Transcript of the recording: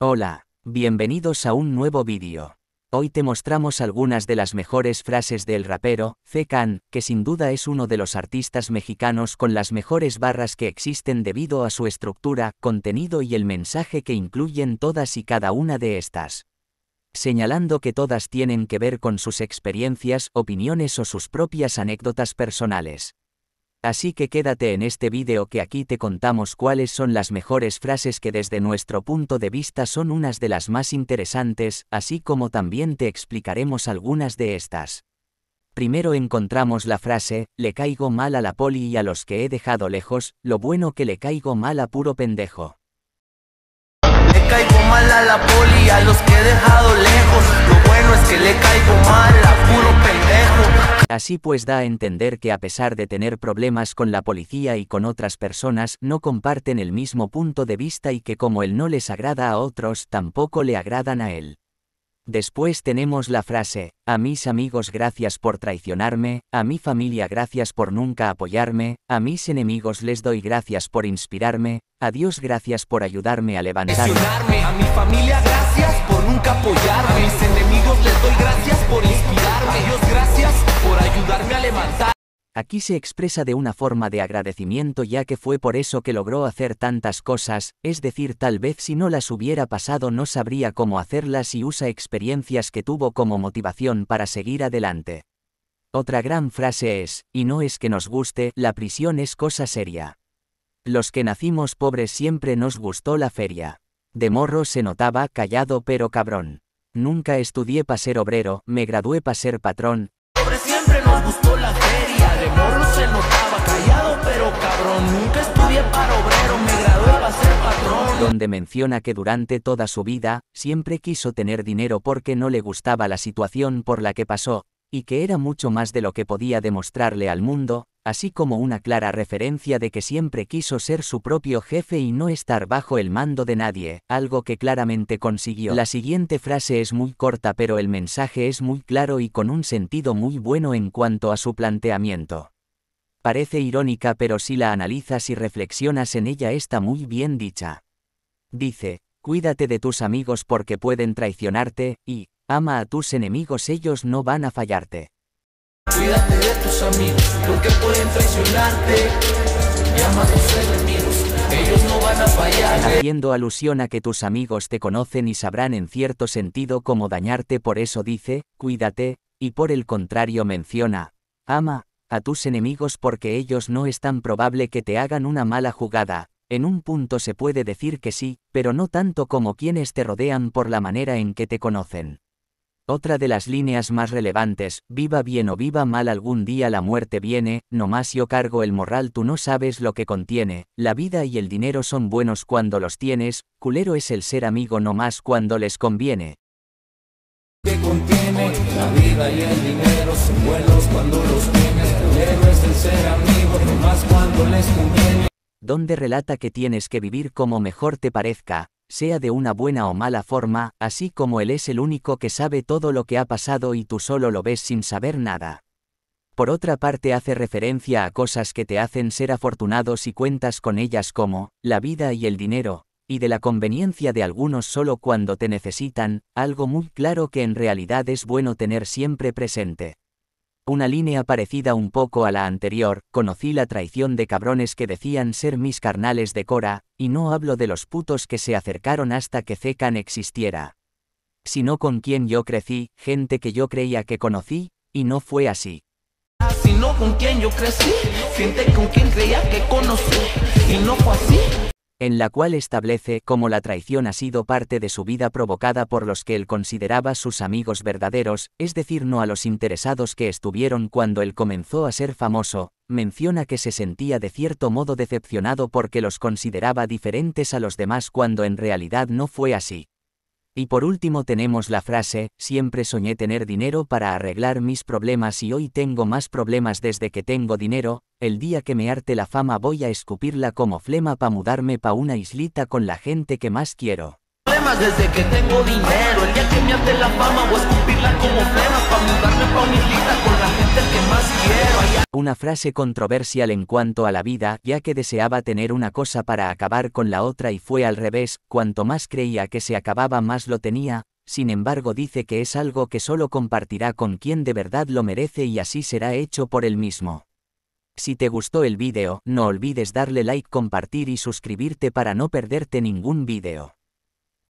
Hola, bienvenidos a un nuevo vídeo. Hoy te mostramos algunas de las mejores frases del rapero, Zekan, que sin duda es uno de los artistas mexicanos con las mejores barras que existen debido a su estructura, contenido y el mensaje que incluyen todas y cada una de estas señalando que todas tienen que ver con sus experiencias, opiniones o sus propias anécdotas personales. Así que quédate en este vídeo que aquí te contamos cuáles son las mejores frases que desde nuestro punto de vista son unas de las más interesantes, así como también te explicaremos algunas de estas. Primero encontramos la frase, le caigo mal a la poli y a los que he dejado lejos, lo bueno que le caigo mal a puro pendejo la poli, a los que he dejado lejos. Lo bueno es que le caigo Así pues da a entender que a pesar de tener problemas con la policía y con otras personas, no comparten el mismo punto de vista y que como él no les agrada a otros, tampoco le agradan a él. Después tenemos la frase, a mis amigos gracias por traicionarme, a mi familia gracias por nunca apoyarme, a mis enemigos les doy gracias por inspirarme, a Dios gracias por ayudarme a levantarme. A mi familia gracias por nunca apoyarme, a mis enemigos les doy gracias por inspirarme, a Dios gracias por ayudarme a levantarme. Aquí se expresa de una forma de agradecimiento ya que fue por eso que logró hacer tantas cosas, es decir, tal vez si no las hubiera pasado no sabría cómo hacerlas y usa experiencias que tuvo como motivación para seguir adelante. Otra gran frase es, y no es que nos guste, la prisión es cosa seria. Los que nacimos pobres siempre nos gustó la feria. De morro se notaba callado pero cabrón. Nunca estudié para ser obrero, me gradué para ser patrón. siempre gustó la Donde menciona que durante toda su vida, siempre quiso tener dinero porque no le gustaba la situación por la que pasó, y que era mucho más de lo que podía demostrarle al mundo, así como una clara referencia de que siempre quiso ser su propio jefe y no estar bajo el mando de nadie, algo que claramente consiguió. La siguiente frase es muy corta pero el mensaje es muy claro y con un sentido muy bueno en cuanto a su planteamiento. Parece irónica pero si la analizas y reflexionas en ella está muy bien dicha. Dice, cuídate de tus amigos porque pueden traicionarte, y, ama a tus enemigos ellos no van a fallarte. Cuídate de tus amigos porque pueden traicionarte, y ama a tus enemigos ellos no van a Haciendo alusión a que tus amigos te conocen y sabrán en cierto sentido cómo dañarte por eso dice, cuídate, y por el contrario menciona, ama, a tus enemigos porque ellos no es tan probable que te hagan una mala jugada, en un punto se puede decir que sí, pero no tanto como quienes te rodean por la manera en que te conocen. Otra de las líneas más relevantes, viva bien o viva mal algún día la muerte viene, nomás yo cargo el moral tú no sabes lo que contiene, la vida y el dinero son buenos cuando los tienes, culero es el ser amigo nomás cuando les conviene, la vida y el dinero cuando los Donde relata que tienes que vivir como mejor te parezca, sea de una buena o mala forma, así como él es el único que sabe todo lo que ha pasado y tú solo lo ves sin saber nada. Por otra parte hace referencia a cosas que te hacen ser afortunado si cuentas con ellas como, la vida y el dinero, y de la conveniencia de algunos solo cuando te necesitan, algo muy claro que en realidad es bueno tener siempre presente. Una línea parecida un poco a la anterior, conocí la traición de cabrones que decían ser mis carnales de Cora, y no hablo de los putos que se acercaron hasta que Zekan existiera. Sino con quien yo crecí, gente que yo creía que conocí, y no fue así. Ah, Sino con quien yo crecí, gente con quien creía que conocí, y no fue así en la cual establece cómo la traición ha sido parte de su vida provocada por los que él consideraba sus amigos verdaderos, es decir, no a los interesados que estuvieron cuando él comenzó a ser famoso, menciona que se sentía de cierto modo decepcionado porque los consideraba diferentes a los demás cuando en realidad no fue así. Y por último tenemos la frase, siempre soñé tener dinero para arreglar mis problemas y hoy tengo más problemas desde que tengo dinero, el día que me arte la fama voy a escupirla como flema pa mudarme pa una islita con la gente que más quiero desde que tengo dinero la una gente más quiero Una frase controversial en cuanto a la vida, ya que deseaba tener una cosa para acabar con la otra y fue al revés, cuanto más creía que se acababa más lo tenía, sin embargo dice que es algo que solo compartirá con quien de verdad lo merece y así será hecho por él mismo. Si te gustó el vídeo, no olvides darle like, compartir y suscribirte para no perderte ningún vídeo.